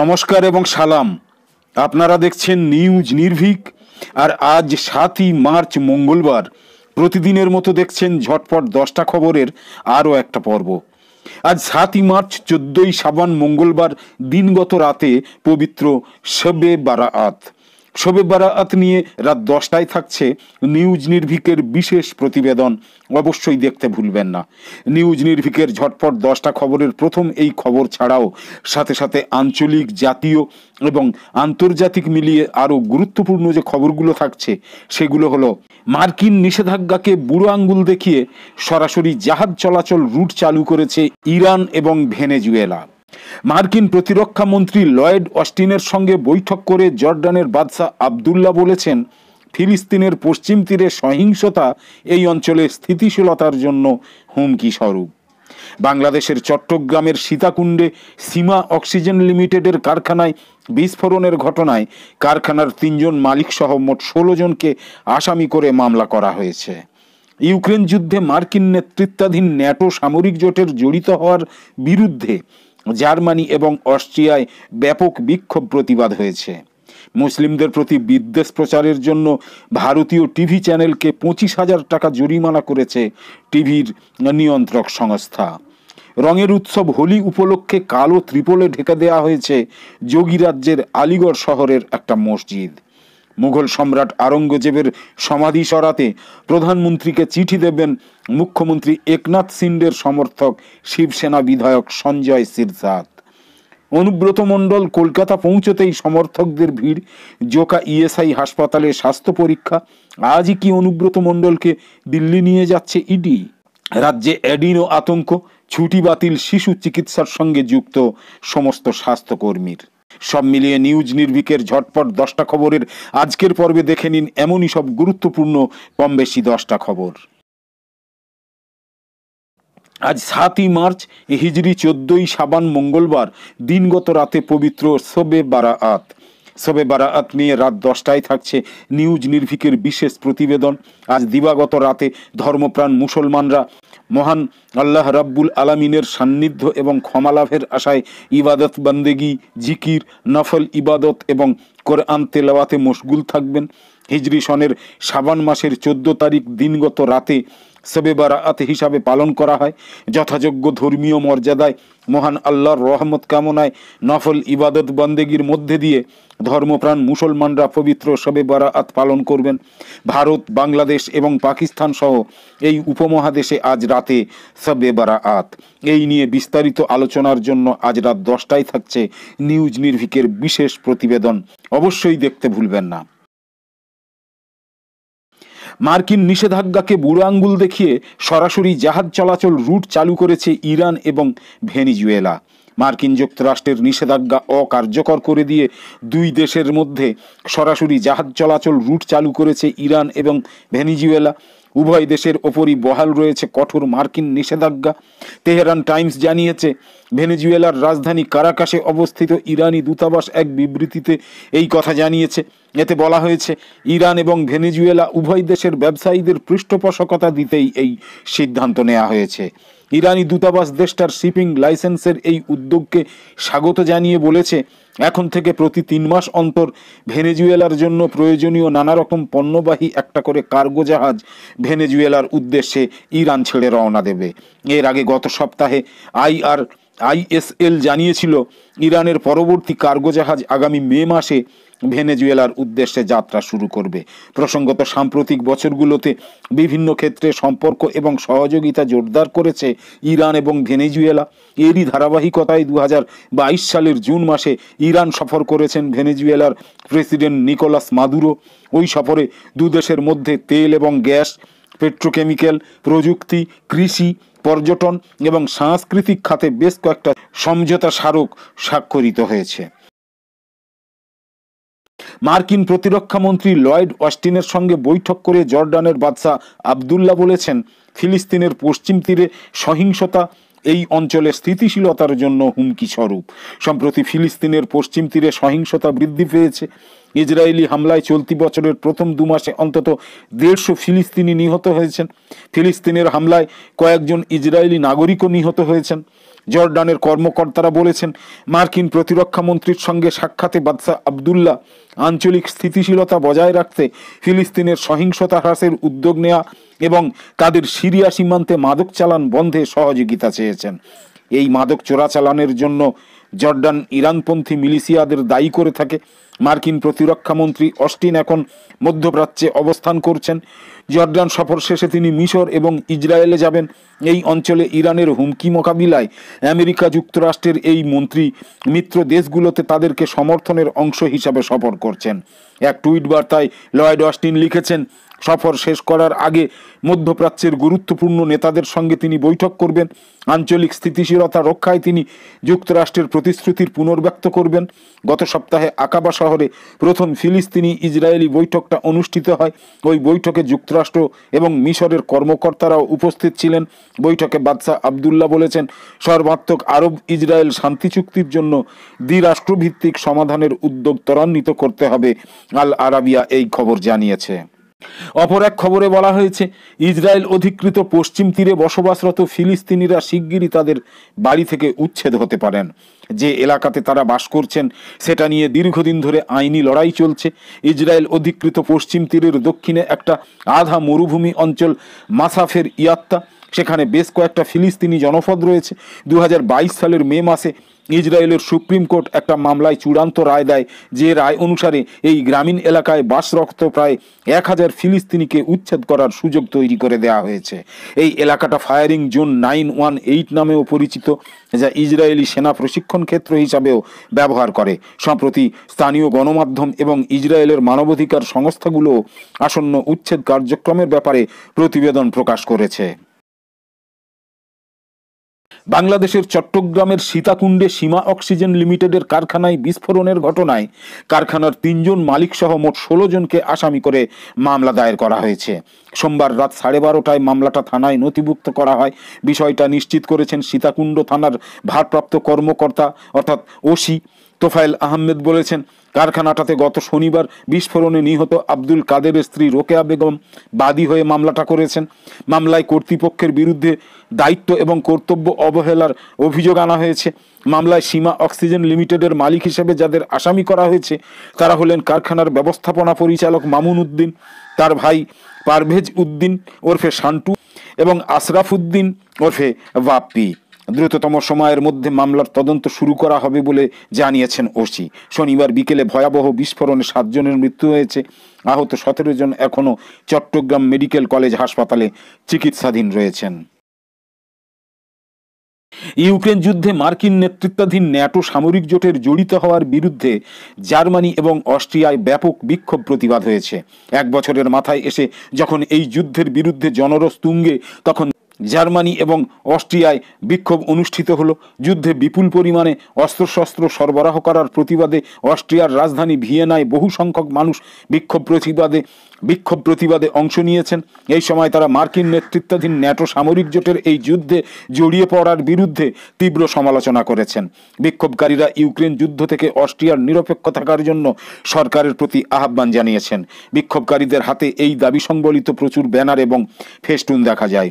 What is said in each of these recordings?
নমস্কার এবং সালাম আপনারা দেখছেন নিউজ নির্ভীক আর আজ সাতই মার্চ মঙ্গলবার প্রতিদিনের মতো দেখছেন ঝটপট দশটা খবরের আরও একটা পর্ব আজ সাতই মার্চ চোদ্দই সাবান মঙ্গলবার দিনগত রাতে পবিত্র শবে বারাআত শোবে বারাত নিয়ে রাত দশটায় থাকছে নিউজ নির্ভিকের বিশেষ প্রতিবেদন অবশ্যই দেখতে ভুলবেন না নিউজ নির্ভিকের ঝটপট দশটা খবরের প্রথম এই খবর ছাড়াও সাথে সাথে আঞ্চলিক জাতীয় এবং আন্তর্জাতিক মিলিয়ে আরও গুরুত্বপূর্ণ যে খবরগুলো থাকছে সেগুলো হলো মার্কিন নিষেধাজ্ঞাকে বুড়ো আঙ্গুল দেখিয়ে সরাসরি জাহাজ চলাচল রুট চালু করেছে ইরান এবং ভেনেজুয়েলা মার্কিন প্রতিরক্ষামন্ত্রী লয়েড অস্টিনের সঙ্গে বৈঠক করে জর্ডানের বাদশাহ আবদুল্লাহ বলেছেন ফিলিস্তিনের পশ্চিম তীরে সহিংসতা এই অঞ্চলে স্থিতিশীলতার জন্য হুমকি স্বরূপ বাংলাদেশের চট্টগ্রামের সীতাকুণ্ডে সীমা অক্সিজেন লিমিটেডের কারখানায় বিস্ফোরণের ঘটনায় কারখানার তিনজন মালিকসহ মোট ষোলো জনকে আসামি করে মামলা করা হয়েছে ইউক্রেন যুদ্ধে মার্কিন নেতৃত্বাধীন ন্যাটো সামরিক জোটের জড়িত হওয়ার বিরুদ্ধে জার্মানি এবং অস্ট্রিয়ায় ব্যাপক বিক্ষোভ প্রতিবাদ হয়েছে মুসলিমদের প্রতি বিদ্বেষ প্রচারের জন্য ভারতীয় টিভি চ্যানেলকে পঁচিশ হাজার টাকা জরিমানা করেছে টিভির নিয়ন্ত্রক সংস্থা রঙের উৎসব হোলি উপলক্ষে কালো ত্রিপলে ঢেকে দেওয়া হয়েছে যোগী রাজ্যের আলিগড় শহরের একটা মসজিদ মুঘল সম্রাট আরঙ্গজেবের সমাধি সরাতে প্রধানমন্ত্রীকে চিঠি দেবেন মুখ্যমন্ত্রী একনাথ সিন্ডের সমর্থক শিবসেনা বিধায়ক সঞ্জয় সিরসাদ অনুব্রত মণ্ডল কলকাতা পৌঁছতেই সমর্থকদের ভিড় জোকা ইএসআই হাসপাতালে স্বাস্থ্য পরীক্ষা আজই কি অনুব্রত মণ্ডলকে দিল্লি নিয়ে যাচ্ছে ইডি রাজ্যে অ্যাডিনো আতঙ্ক ছুটি বাতিল শিশু চিকিৎসার সঙ্গে যুক্ত সমস্ত স্বাস্থ্যকর্মীর সব মিলিয়ে নিউজ নির্ভিকের ঝটপট দশটা খবরের আজকের পর্বে দেখে নিন এমনই সব গুরুত্বপূর্ণ কম বেশি দশটা খবর আজ সাতই মার্চ হিজড়ি চোদ্দই সাবান মঙ্গলবার দিনগত রাতে পবিত্র সবে বারা আত সবে বারা আত নিয়ে রাত দশটায় থাকছে নিউজ নির্ভিকের বিশেষ প্রতিবেদন আজ দিবাগত রাতে ধর্মপ্রাণ মুসলমানরা মহান আল্লাহ রাব্বুল আলামিনের সান্নিধ্য এবং ক্ষমালাভের আশায় ইবাদত বান্দেগি জিকির নফল ইবাদত এবং কোরআন তেলাওয়াতে মশগুল থাকবেন হিজরি সনের সাবান মাসের চোদ্দ তারিখ দিনগত রাতে সবে বারাত হিসাবে পালন করা হয় যথাযোগ্য ধর্মীয় মর্যাদায় মহান আল্লাহর রহমত কামনায় নফল ইবাদত বন্দেগীর মধ্যে দিয়ে ধর্মপ্রাণ মুসলমানরা পবিত্র সবে বারাত পালন করবেন ভারত বাংলাদেশ এবং পাকিস্তান সহ এই উপমহাদেশে আজ রাতে সবে বারাত এই নিয়ে বিস্তারিত আলোচনার জন্য আজ রাত দশটায় থাকছে নিউজ নির্ভিকের বিশেষ প্রতিবেদন অবশ্যই দেখতে ভুলবেন না মার্কিন নিষেধাজ্ঞাকে বুড়ো আঙ্গুল দেখিয়ে সরাসরি জাহাজ চলাচল রুট চালু করেছে ইরান এবং ভেনিজুয়েলা মার্কিন যুক্তরাষ্ট্রের নিষেধাজ্ঞা অকার্যকর করে দিয়ে দুই দেশের মধ্যে সরাসরি জাহাজ চলাচল রুট চালু করেছে ইরান এবং ভেনিজুয়েলা উভয় দেশের ওপরই বহাল রয়েছে কঠোর মার্কিন নিষেধাজ্ঞা তেহরান টাইমস জানিয়েছে ভেনেজুয়েলার রাজধানী কারাকাশে অবস্থিত ইরানি দূতাবাস এক বিবৃতিতে এই কথা জানিয়েছে এতে বলা হয়েছে ইরান এবং ভেনেজুয়েলা উভয় দেশের ব্যবসায়ীদের পৃষ্ঠপোষকতা দিতেই এই সিদ্ধান্ত নেওয়া হয়েছে ইরানি দূতাবাস দেশটার শিপিং লাইসেন্সের এই উদ্যোগকে স্বাগত জানিয়ে বলেছে এখন থেকে প্রতি তিন মাস অন্তর ভেনেজুয়েলার জন্য প্রয়োজনীয় নানা রকম পণ্যবাহী একটা করে কার্গো জাহাজ ভেনেজুয়েলার উদ্দেশ্যে ইরান ছেড়ে রওনা দেবে এর আগে গত সপ্তাহে আই আর আইএসএল জানিয়েছিল ইরানের পরবর্তী কার্গো জাহাজ আগামী মে মাসে ভেনেজুয়েলার উদ্দেশ্যে যাত্রা শুরু করবে প্রসঙ্গত সাম্প্রতিক বছরগুলোতে বিভিন্ন ক্ষেত্রে সম্পর্ক এবং সহযোগিতা জোরদার করেছে ইরান এবং ভেনেজুয়েলা এরই ধারাবাহিকতায় দু হাজার সালের জুন মাসে ইরান সফর করেছেন ভেনেজুয়েলার প্রেসিডেন্ট নিকোলাস মাদুরো ওই সফরে দুদেশের মধ্যে তেল এবং গ্যাস পেট্রোকেমিক্যাল প্রযুক্তি কৃষি পর্যটন এবং সাংস্কৃতিক খাতে বেশ কয়েকটা সমঝোতা স্মারক স্বাক্ষরিত হয়েছে মার্কিন প্রতিরক্ষা মন্ত্রী লয়েড অস্টিনের সঙ্গে বৈঠক করে জর্ডানের বাদশাহ আবদুল্লাহ বলেছেন ফিলিস্তিনের পশ্চিম তীরে সহিংসতা এই অঞ্চলে স্থিতিশীলতার জন্য হুমকি স্বরূপ সম্প্রতি ফিলিস্তিনের পশ্চিম তীরে সহিংসতা বৃদ্ধি পেয়েছে ইসরায়েলি হামলায় চলতি বছরের প্রথম দু মাসে অন্তত দেড়শো ফিলিস্তিনি নিহত হয়েছেন ফিলিস্তিনের হামলায় কয়েকজন ইসরায়েলি নাগরিকও নিহত হয়েছেন জর্ডানের কর্মকর্তারা বলেছেন মার্কিন প্রতিরক্ষা মন্ত্রীর সঙ্গে সাক্ষাতে বাদশাহ আবদুল্লাহ আঞ্চলিক স্থিতিশীলতা বজায় রাখতে ফিলিস্তিনের সহিংসতা হ্রাসের উদ্যোগ নেওয়া এবং তাদের সিরিয়া সীমান্তে মাদক চালান বন্ধে সহযোগিতা চেয়েছেন এই মাদক চোরাচালানের জন্য জর্ডান ইরানপন্থী মিলিশিয়াদের দায়ী করে থাকে মার্কিন প্রতিরক্ষামন্ত্রী অস্টিন এখন মধ্যপ্রাচ্যে অবস্থান করছেন জর্ডান সফর শেষে তিনি মিশর এবং ইসরায়েলে যাবেন এই অঞ্চলে ইরানের হুমকি মোকাবিলায় আমেরিকা যুক্তরাষ্ট্রের এই মন্ত্রী মিত্র দেশগুলোতে তাদেরকে সমর্থনের অংশ হিসাবে সফর করছেন এক টুইট বার্তায় লয়েড অস্টিন লিখেছেন সফর শেষ করার আগে মধ্যপ্রাচ্যের গুরুত্বপূর্ণ নেতাদের সঙ্গে তিনি বৈঠক করবেন আঞ্চলিক স্থিতিশীলতা রক্ষায় তিনি যুক্তরাষ্ট্রের প্রতিশ্রুতির পুনর্ব্যক্ত করবেন গত সপ্তাহে আকাবা শহরে প্রথম ফিলিস্তিনি ইসরায়েলি বৈঠকটা অনুষ্ঠিত হয় ওই বৈঠকে যুক্তরাষ্ট্র এবং মিশরের কর্মকর্তারাও উপস্থিত ছিলেন বৈঠকে বাদশাহ আবদুল্লাহ বলেছেন সর্বাত্মক আরব ইসরায়েল শান্তি চুক্তির জন্য দ্বিরাষ্ট্রভিত্তিক সমাধানের উদ্যোগ ত্বরান্বিত করতে হবে আল আরাবিয়া এই খবর জানিয়েছে অপর এক খবরে বলা হয়েছে ইসরায়েল অধিকৃত পশ্চিম তীরে বসবাসরত ফিলিস্তিনিরা শিগগিরই তাদের বাড়ি থেকে উচ্ছেদ হতে পারেন যে এলাকাতে তারা বাস করছেন সেটা নিয়ে দীর্ঘদিন ধরে আইনি লড়াই চলছে ইসরায়েল অধিকৃত পশ্চিম তীরের দক্ষিণে একটা আধা মরুভূমি অঞ্চল মাসাফের ইয়াত্তা সেখানে বেশ কয়েকটা ফিলিস্তিনি জনপদ রয়েছে দু সালের মে মাসে ইসরায়েলের সুপ্রিম কোর্ট একটা মামলায় চূড়ান্ত রায় দেয় যে রায় অনুসারে এই গ্রামীণ এলাকায় বাসরক্ত প্রায় এক হাজার ফিলিস্তিনিকে উচ্ছেদ করার সুযোগ তৈরি করে দেওয়া হয়েছে এই এলাকাটা firing zone nine one eight নামেও পরিচিত যা ইসরায়েলি সেনা প্রশিক্ষণ ক্ষেত্র হিসাবেও ব্যবহার করে সম্প্রতি স্থানীয় গণমাধ্যম এবং ইসরায়েলের মানবাধিকার সংস্থাগুলো আসন্ন উচ্ছেদ কার্যক্রমের ব্যাপারে প্রতিবেদন প্রকাশ করেছে বাংলাদেশের চট্টগ্রামের সীতাকুণ্ডে সীমা অক্সিজেন লিমিটেডের কারখানায় বিস্ফোরণের ঘটনায় কারখানার তিনজন মালিকসহ মোট ষোলো জনকে আসামি করে মামলা দায়ের করা হয়েছে সোমবার রাত সাড়ে বারোটায় মামলাটা থানায় নথিভুক্ত করা হয় বিষয়টা নিশ্চিত করেছেন সীতাকুণ্ড থানার ভারপ্রাপ্ত কর্মকর্তা অর্থাৎ ওসি তোফায়েল আহমেদ বলেছেন কারখানাটাতে গত শনিবার বিস্ফোরণে নিহত আব্দুল কাদেরের স্ত্রী রোকেয়া বেগম বাদী হয়ে মামলাটা করেছেন মামলায় কর্তৃপক্ষের বিরুদ্ধে দায়িত্ব এবং কর্তব্য অবহেলার অভিযোগ আনা হয়েছে মামলায় সীমা অক্সিজেন লিমিটেডের মালিক হিসেবে যাদের আসামি করা হয়েছে তারা হলেন কারখানার ব্যবস্থাপনা পরিচালক মামুন উদ্দিন তার ভাই পারভেজ উদ্দিন ওরফে শান্টু এবং আশরাফ উদ্দিন ওরফে বাপ্পি দ্রুততম সময়ের মধ্যে মামলার তদন্ত শুরু করা হবে বলে জানিয়েছেন ওসি শনিবার বিকেলে ভয়াবহ বিস্ফোরণে সাতজনের মৃত্যু হয়েছে আহত সতেরো জন এখনও চট্টগ্রাম মেডিকেল কলেজ হাসপাতালে চিকিৎসাধীন রয়েছেন ইউক্রেন যুদ্ধে মার্কিন নেতৃত্বাধীন ন্যাটো সামরিক জোটের জড়িত হওয়ার বিরুদ্ধে জার্মানি এবং অস্ট্রিয়ায় ব্যাপক বিক্ষোভ প্রতিবাদ হয়েছে এক বছরের মাথায় এসে যখন এই যুদ্ধের বিরুদ্ধে জনরস তুঙ্গে তখন জার্মানি এবং অস্ট্রিয়ায় বিক্ষোভ অনুষ্ঠিত হলো যুদ্ধে বিপুল পরিমাণে অস্ত্রশস্ত্র সরবরাহ করার প্রতিবাদে অস্ট্রিয়ার রাজধানী ভিয়েনায় বহু সংখ্যক মানুষ বিক্ষোভ প্রতিবাদে বিক্ষোভ প্রতিবাদে অংশ নিয়েছেন এই সময় তারা মার্কিন নেতৃত্বাধীন ন্যাটো সামরিক জোটের এই যুদ্ধে জড়িয়ে পড়ার বিরুদ্ধে তীব্র সমালোচনা করেছেন বিক্ষোভকারীরা ইউক্রেন যুদ্ধ থেকে অস্ট্রিয়ার নিরপেক্ষ থাকার জন্য সরকারের প্রতি আহ্বান জানিয়েছেন বিক্ষোভকারীদের হাতে এই দাবি সংবলিত প্রচুর ব্যানার এবং ফেস্টুন দেখা যায়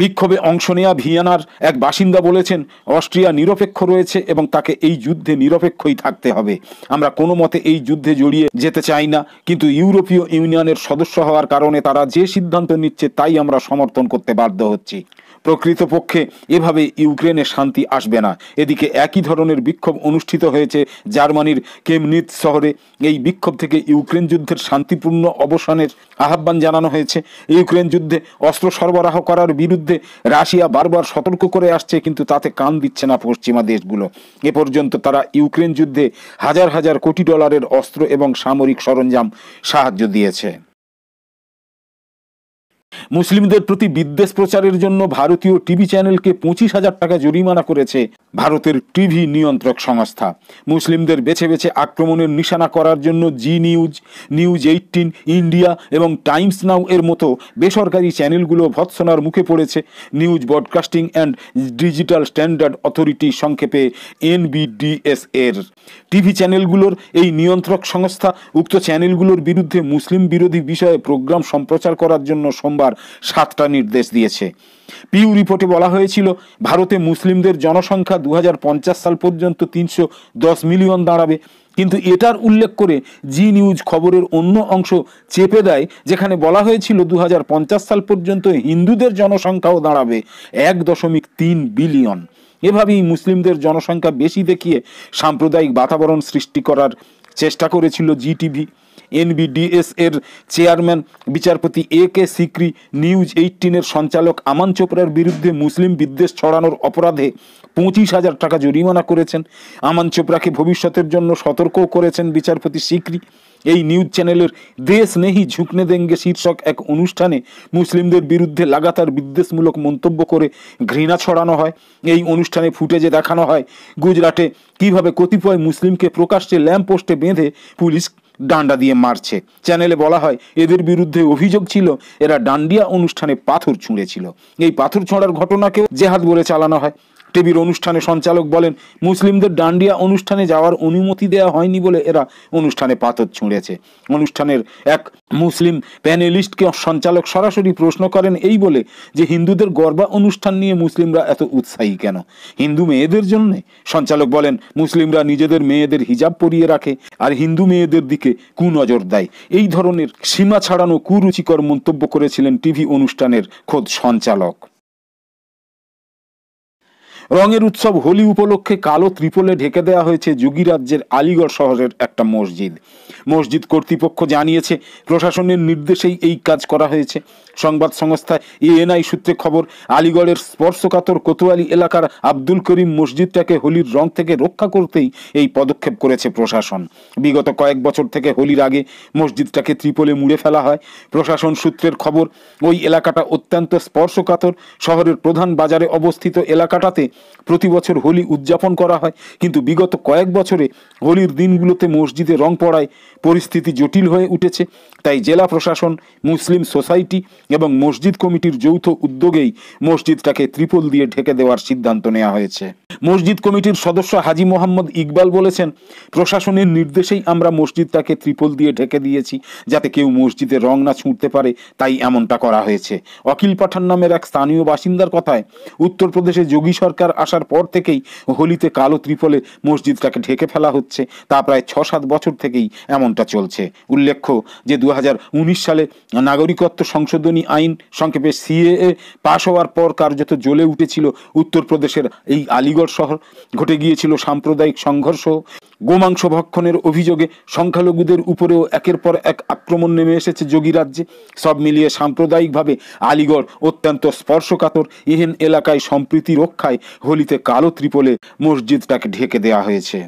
বিক্ষোভে অংশ নেয়া ভিয়ানার এক বাসিন্দা বলেছেন অস্ট্রিয়া নিরপেক্ষ রয়েছে এবং তাকে এই যুদ্ধে নিরপেক্ষই থাকতে হবে আমরা কোনো মতে এই যুদ্ধে জড়িয়ে যেতে চাই না কিন্তু ইউরোপীয় ইউনিয়নের সদস্য হওয়ার কারণে তারা যে সিদ্ধান্ত নিচ্ছে তাই আমরা সমর্থন করতে বাধ্য হচ্ছি প্রকৃতপক্ষে এভাবে ইউক্রেনে শান্তি আসবে না এদিকে একই ধরনের বিক্ষোভ অনুষ্ঠিত হয়েছে জার্মানির কেমনিত শহরে এই বিক্ষোভ থেকে ইউক্রেন যুদ্ধের শান্তিপূর্ণ অবসানের আহ্বান জানানো হয়েছে ইউক্রেন যুদ্ধে অস্ত্র সরবরাহ করার বিরুদ্ধে রাশিয়া বারবার সতর্ক করে আসছে কিন্তু তাতে কান দিচ্ছে না পশ্চিমা দেশগুলো এ পর্যন্ত তারা ইউক্রেন যুদ্ধে হাজার হাজার কোটি ডলারের অস্ত্র এবং সামরিক সরঞ্জাম সাহায্য দিয়েছে মুসলিমদের প্রতি বিদ্বেষ প্রচারের জন্য ভারতীয় টিভি চ্যানেলকে পঁচিশ হাজার টাকা জরিমানা করেছে ভারতের টিভি নিয়ন্ত্রক সংস্থা মুসলিমদের বেছে বেছে আক্রমণের নিশানা করার জন্য Zee news news eighteen India এবং টাইমস নাও এর মতো বেসরকারি চ্যানেলগুলো ভৎসনার মুখে পড়েছে news broadcasting and digital standard authority সংক্ষেপে এনবিডিএস এর টিভি চ্যানেলগুলোর এই নিয়ন্ত্রক সংস্থা উক্ত চ্যানেলগুলোর বিরুদ্ধে মুসলিম বিরোধী বিষয়ে প্রোগ্রাম সম্প্রচার করার জন্য সোমবার শুক্রবার সাতটা নির্দেশ দিয়েছে পিউ রিপোর্টে বলা হয়েছিল ভারতে মুসলিমদের জনসংখ্যা দু সাল পর্যন্ত তিনশো মিলিয়ন দাঁড়াবে কিন্তু এটার উল্লেখ করে জি নিউজ খবরের অন্য অংশ চেপে দেয় যেখানে বলা হয়েছিল দু সাল পর্যন্ত হিন্দুদের জনসংখ্যাও দাঁড়াবে এক দশমিক তিন বিলিয়ন এভাবেই মুসলিমদের জনসংখ্যা বেশি দেখিয়ে সাম্প্রদায়িক বাতাবরণ সৃষ্টি করার চেষ্টা করেছিল জিটিভি এর চেয়ারম্যান বিচারপতি এ কে সিক্রি নিউজ এইটিনের সঞ্চালক আমান চোপড়ার বিরুদ্ধে মুসলিম বিদ্বেষ ছড়ানোর অপরাধে পঁচিশ হাজার টাকা জরিমানা করেছেন আমান চোপড়াকে ভবিষ্যতের জন্য সতর্কও করেছেন বিচারপতি সিক্রি এই নিউজ চ্যানেলের দেশ নেহি ঝুঁকনে দেঙ্গে শীর্ষক এক অনুষ্ঠানে মুসলিমদের বিরুদ্ধে লাগাতার বিদ্বেষমূলক মন্তব্য করে ঘৃণা ছড়ানো হয় এই অনুষ্ঠানে ফুটেজে দেখানো হয় গুজরাটে কিভাবে কতিপয় মুসলিমকে প্রকাশ্যে ল্যাম্প পোস্টে বেঁধে পুলিশ ডান্ডা দিয়ে মারছে চ্যানেলে বলা হয় এদের বিরুদ্ধে অভিযোগ ছিল এরা ডান্ডিয়া অনুষ্ঠানে পাথর ছুঁড়েছিল এই পাথর ছোঁড়ার ঘটনাকেও জেহাদ বলে চালানো হয় টিভির অনুষ্ঠানে সঞ্চালক বলেন মুসলিমদের ডান্ডিয়া অনুষ্ঠানে যাওয়ার অনুমতি দেওয়া হয়নি বলে এরা অনুষ্ঠানে পাথর ছুঁড়েছে অনুষ্ঠানের এক মুসলিম প্যানেলিস্টকে সঞ্চালক সরাসরি প্রশ্ন করেন এই বলে যে হিন্দুদের গর্বা অনুষ্ঠান নিয়ে মুসলিমরা এত উৎসাহী কেন হিন্দু মেয়েদের জন্যে সঞ্চালক বলেন মুসলিমরা নিজেদের মেয়েদের হিজাব পরিয়ে রাখে আর হিন্দু মেয়েদের দিকে কুনজর দেয় এই ধরনের সীমা ছাড়ানো কুরুচিকর মন্তব্য করেছিলেন টিভি অনুষ্ঠানের খোদ সঞ্চালক রঙের উৎসব হোলি উপলক্ষে কালো ত্রিপলে ঢেকে দেওয়া হয়েছে যোগী রাজ্যের আলিগড় শহরের একটা মসজিদ মসজিদ কর্তৃপক্ষ জানিয়েছে প্রশাসনের নির্দেশেই এই কাজ করা হয়েছে সংবাদ সংস্থা এএনআই সূত্রে খবর আলিগড়ের স্পর্শকাতর কোতোয়ালি এলাকার আব্দুল করিম মসজিদটাকে হোলির রং থেকে রক্ষা করতেই এই পদক্ষেপ করেছে প্রশাসন বিগত কয়েক বছর থেকে হোলির আগে মসজিদটাকে ত্রিপলে মুড়ে ফেলা হয় প্রশাসন সূত্রের খবর ওই এলাকাটা অত্যন্ত স্পর্শকাতর শহরের প্রধান বাজারে অবস্থিত এলাকাটাতে প্রতি বছর হোলি উদযাপন করা হয় কিন্তু বিগত কয়েক বছরে হোলির দিনগুলোতে মসজিদে রং পড়ায় পরিস্থিতি জটিল হয়ে উঠেছে তাই জেলা প্রশাসন মুসলিম সোসাইটি এবং মসজিদ কমিটির যৌথ উদ্যোগেই মসজিদটাকে ত্রিপল দিয়ে ঢেকে দেওয়ার সিদ্ধান্ত নেওয়া হয়েছে মসজিদ কমিটির সদস্য হাজি মোহাম্মদ ইকবাল বলেছেন প্রশাসনের নির্দেশেই আমরা মসজিদটাকে ত্রিপল দিয়ে ঢেকে দিয়েছি যাতে কেউ মসজিদে রং না ছুঁড়তে পারে তাই এমনটা করা হয়েছে অকিল পাঠান নামের এক স্থানীয় বাসিন্দার কথায় উত্তরপ্রদেশে যোগী সরকার সংস্কার আসার পর থেকেই হোলিতে কালো ত্রিপলে মসজিদটাকে ঢেকে ফেলা হচ্ছে তা প্রায় ছ সাত বছর থেকেই এমনটা চলছে উল্লেখ্য যে দু সালে নাগরিকত্ব সংশোধনী আইন সংক্ষেপে সিএএ পাশ হওয়ার পর কার্যত জ্বলে উঠেছিল উত্তরপ্রদেশের এই আলিগড় শহর ঘটে গিয়েছিল সাম্প্রদায়িক সংঘর্ষ গোমাংস ভক্ষণের অভিযোগে সংখ্যালঘুদের উপরেও একের পর এক আক্রমণ নেমে এসেছে যোগী রাজ্যে সব মিলিয়ে সাম্প্রদায়িকভাবে আলিগড় অত্যন্ত স্পর্শকাতর এহেন এলাকায় সম্প্রীতি রক্ষায় হোলিতে কালো ত্রিপলে মসজিদটাকে ঢেকে দেয়া হয়েছে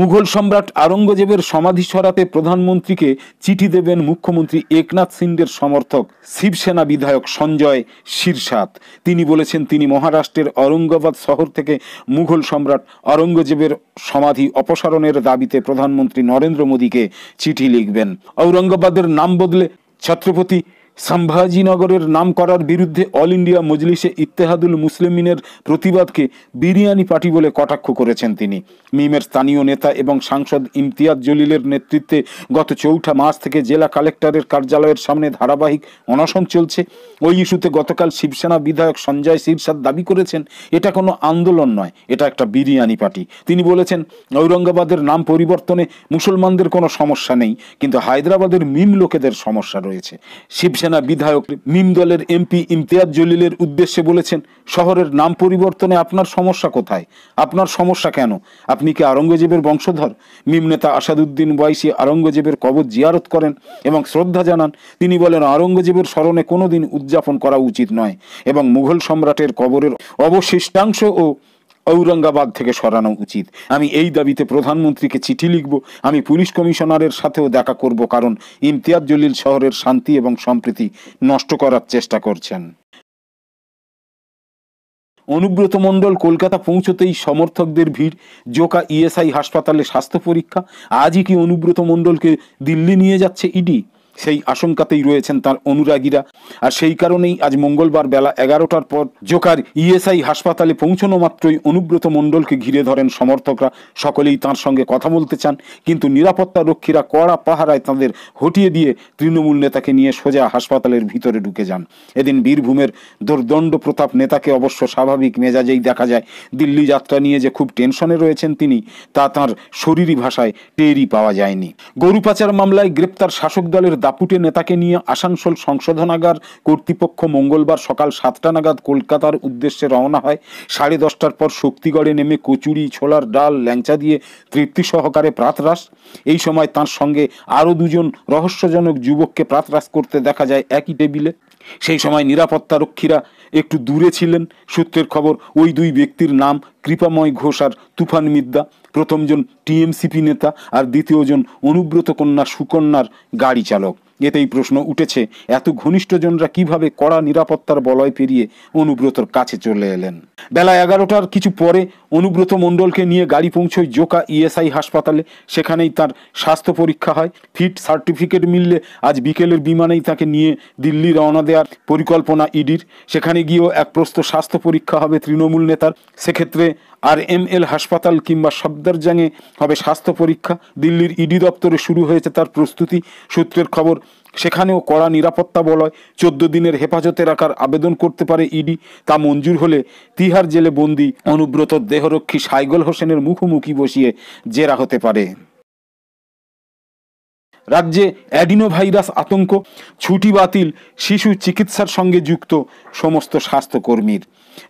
মুঘল সম্রাট আরঙ্গজেবের সমাধি সরাতে প্রধানমন্ত্রীকে চিঠি দেবেন মুখ্যমন্ত্রী একনাথ সিন্ডের সমর্থক শিবসেনা বিধায়ক সঞ্জয় শিরসাত তিনি বলেছেন তিনি মহারাষ্ট্রের অরঙ্গাবাদ শহর থেকে মুঘল সম্রাট আরঙ্গজেবের সমাধি অপসারণের দাবিতে প্রধানমন্ত্রী নরেন্দ্র মোদীকে চিঠি লিখবেন ঔরঙ্গাবাদের নাম বদলে ছত্রপতি সাম্ভাজিনগরের নাম করার বিরুদ্ধে অল ইন্ডিয়া মজলিসে ইত্তেহাদুল মুসলিমিনের প্রতিবাদকে বিরিয়ানি পার্টি বলে কটাক্ষ করেছেন তিনি মিমের স্থানীয় নেতা এবং সাংসদ ইমতিয়াজ জলিলের নেতৃত্বে গত চৌঠা মাস থেকে জেলা কালেক্টরের কার্যালয়ের সামনে ধারাবাহিক অনশন চলছে ওই ইস্যুতে গতকাল শিবসেনা বিধায়ক সঞ্জয় শিরসাদ দাবি করেছেন এটা কোনো আন্দোলন নয় এটা একটা বিরিয়ানি পার্টি তিনি বলেছেন ঔরঙ্গাবাদের নাম পরিবর্তনে মুসলমানদের কোনো সমস্যা নেই কিন্তু হায়দ্রাবাদের মিম লোকেদের সমস্যা রয়েছে শিবসেনা সেনা বিধায়ক মিম দলের এমপি ইমতিয়াজ জলিলের উদ্দেশ্যে বলেছেন শহরের নাম পরিবর্তনে আপনার সমস্যা কোথায় আপনার সমস্যা কেন আপনি কি আরঙ্গজেবের বংশধর মিম নেতা আসাদুদ্দিন ওয়াইসি আরঙ্গজেবের কবর জিয়ারত করেন এবং শ্রদ্ধা জানান তিনি বলেন আরঙ্গজেবের স্মরণে কোনোদিন উদযাপন করা উচিত নয় এবং মুঘল সম্রাটের কবরের অবশিষ্টাংশ ও ঔরঙ্গাবাদ থেকে সরানো উচিত আমি এই দাবিতে প্রধানমন্ত্রীকে চিঠি লিখব আমি পুলিশ কমিশনারের সাথেও দেখা করব কারণ ইমতিয়াজ জলিল শহরের শান্তি এবং সম্প্রীতি নষ্ট করার চেষ্টা করছেন অনুব্রত মণ্ডল কলকাতা পৌঁছতেই সমর্থকদের ভিড় জোকা ইএসআই হাসপাতালে স্বাস্থ্য পরীক্ষা আজই কি অনুব্রত মণ্ডলকে দিল্লি নিয়ে যাচ্ছে ইডি সেই আশঙ্কাতেই রয়েছেন তার অনুরাগীরা আর সেই কারণেই আজ মঙ্গলবার বেলা এগারোটার পর জোকার ইএসআই হাসপাতালে পৌঁছানো মাত্রই অনুব্রত মণ্ডলকে ঘিরে ধরেন সমর্থকরা সকলেই তার সঙ্গে কথা বলতে চান কিন্তু নিরাপত্তা রক্ষীরা কড়া পাহারায় তাদের হটিয়ে দিয়ে তৃণমূল নেতাকে নিয়ে সোজা হাসপাতালের ভিতরে ঢুকে যান এদিন বীরভূমের দুর্দণ্ড প্রতাপ নেতাকে অবশ্য স্বাভাবিক মেজাজেই দেখা যায় দিল্লি যাত্রা নিয়ে যে খুব টেনশনে রয়েছেন তিনি তা তাঁর শরীরী ভাষায় টেরই পাওয়া যায়নি গরু পাচার মামলায় গ্রেপ্তার শাসক দলের দাপুটে নেতাকে নিয়ে আসানসোল সংশোধনাগার কর্তৃপক্ষ মঙ্গলবার সকাল সাতটা নাগাদ কলকাতার উদ্দেশ্যে রওনা হয় সাড়ে দশটার পর শক্তিগড়ে নেমে কচুরি ছোলার ডাল ল্যাংচা দিয়ে তৃপ্তি সহকারে প্রাতরাস এই সময় তার সঙ্গে আরও দুজন রহস্যজনক যুবককে প্রাতরাস করতে দেখা যায় একই টেবিলে সেই সময় নিরাপত্তারক্ষীরা একটু দূরে ছিলেন সূত্রের খবর ওই দুই ব্যক্তির নাম কৃপাময় ঘোষ আর তুফান মিদ্দা প্রথমজন টিএমসিপি নেতা আর দ্বিতীয়জন অনুব্রত কন্যা সুকন্যার গাড়ি চালক এতেই প্রশ্ন উঠেছে এত ঘনিষ্ঠজনরা কিভাবে কড়া নিরাপত্তার বলয় পেরিয়ে অনুব্রতর কাছে চলে এলেন বেলা এগারোটার কিছু পরে অনুব্রত মণ্ডলকে নিয়ে গাড়ি পৌঁছয় জোকা ইএসআই হাসপাতালে সেখানেই তার স্বাস্থ্য পরীক্ষা হয় ফিট সার্টিফিকেট মিললে আজ বিকেলের বিমানেই তাকে নিয়ে দিল্লি রওনা দেওয়ার পরিকল্পনা ইডির সেখানে গিয়েও এক প্রস্ত স্বাস্থ্য পরীক্ষা হবে তৃণমূল নেতার সেক্ষেত্রে আর এম এল হাসপাতাল কিংবা সফদারজাঙে হবে স্বাস্থ্য পরীক্ষা দিল্লির ইডি দপ্তরে শুরু হয়েছে তার প্রস্তুতি সূত্রের খবর সেখানেও কড়া নিরাপত্তা বলয় চোদ্দ দিনের হেফাজতে রাখার আবেদন করতে পারে ইডি তা মঞ্জুর হলে তিহার জেলে বন্দি অনুব্রত দেহরক্ষী সাইগল হোসেনের মুখোমুখি বসিয়ে জেরা হতে পারে রাজ্যে অ্যাডিনোভাইরাস আতঙ্ক ছুটি বাতিল শিশু চিকিৎসার সঙ্গে যুক্ত সমস্ত স্বাস্থ্যকর্মীর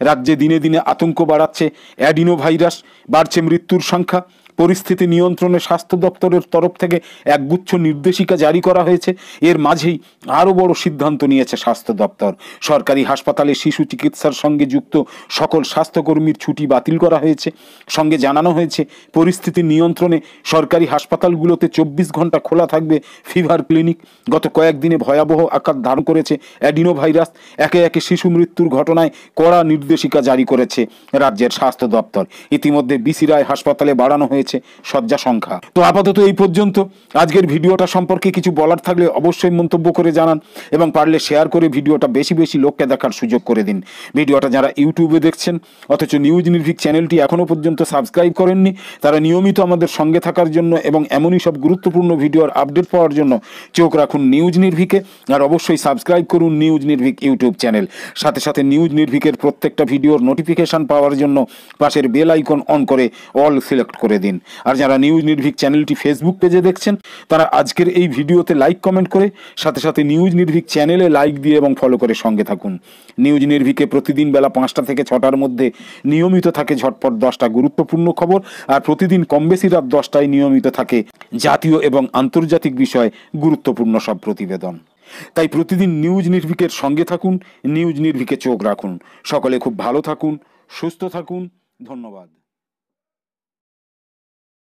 রাজ্যে দিনে দিনে আতঙ্ক বাড়াচ্ছে অ্যাডিনোভাইরাস বাড়ছে মৃত্যুর সংখ্যা পরিস্থিতি নিয়ন্ত্রণে স্বাস্থ্য দপ্তরের তরফ থেকে একগুচ্ছ নির্দেশিকা জারি করা হয়েছে এর মাঝেই আরও বড় সিদ্ধান্ত নিয়েছে স্বাস্থ্য দপ্তর সরকারি হাসপাতালে শিশু চিকিৎসার সঙ্গে যুক্ত সকল স্বাস্থ্যকর্মীর ছুটি বাতিল করা হয়েছে সঙ্গে জানানো হয়েছে পরিস্থিতি নিয়ন্ত্রণে সরকারি হাসপাতালগুলোতে চব্বিশ ঘন্টা খোলা থাকবে ফিভার ক্লিনিক গত কয়েকদিনে ভয়াবহ আকার ধারণ করেছে অ্যাডিনো ভাইরাস একে একে শিশু মৃত্যুর ঘটনায় কড়া নির্দেশিকা জারি করেছে রাজ্যের স্বাস্থ্য দপ্তর ইতিমধ্যে বিসি রায় হাসপাতালে বাড়ানো হয়েছে রয়েছে শয্যা সংখ্যা তো আপাতত এই পর্যন্ত আজকের ভিডিওটা সম্পর্কে কিছু বলার থাকলে অবশ্যই মন্তব্য করে জানান এবং পারলে শেয়ার করে ভিডিওটা বেশি বেশি লোককে দেখার সুযোগ করে দিন ভিডিওটা যারা ইউটিউবে দেখছেন অথচ নিউজ নির্ভিক চ্যানেলটি এখনও পর্যন্ত সাবস্ক্রাইব করেননি তারা নিয়মিত আমাদের সঙ্গে থাকার জন্য এবং এমনই সব গুরুত্বপূর্ণ ভিডিওর আপডেট পাওয়ার জন্য চোখ রাখুন নিউজ নির্ভিকে আর অবশ্যই সাবস্ক্রাইব করুন নিউজ নির্ভিক ইউটিউব চ্যানেল সাথে সাথে নিউজ নির্ভিকের প্রত্যেকটা ভিডিওর নোটিফিকেশান পাওয়ার জন্য পাশের বেল আইকন অন করে অল সিলেক্ট করে দিন আর যারা নিউজ নির্ভীক চ্যানেলটি ফেসবুক পেজে দেখছেন তারা আজকের এই ভিডিওতে লাইক কমেন্ট করে সাথে সাথে নিউজ নির্ভীক চ্যানেলে লাইক দিয়ে এবং ফলো করে সঙ্গে থাকুন নিউজ নির্ভীকে প্রতিদিন বেলা পাঁচটা থেকে ছটার মধ্যে নিয়মিত থাকে ঝটপট দশটা গুরুত্বপূর্ণ খবর আর প্রতিদিন কম বেশি রাত দশটায় নিয়মিত থাকে জাতীয় এবং আন্তর্জাতিক বিষয়ে গুরুত্বপূর্ণ সব প্রতিবেদন তাই প্রতিদিন নিউজ নির্ভীকের সঙ্গে থাকুন নিউজ নির্ভীকে চোখ রাখুন সকলে খুব ভালো থাকুন সুস্থ থাকুন ধন্যবাদ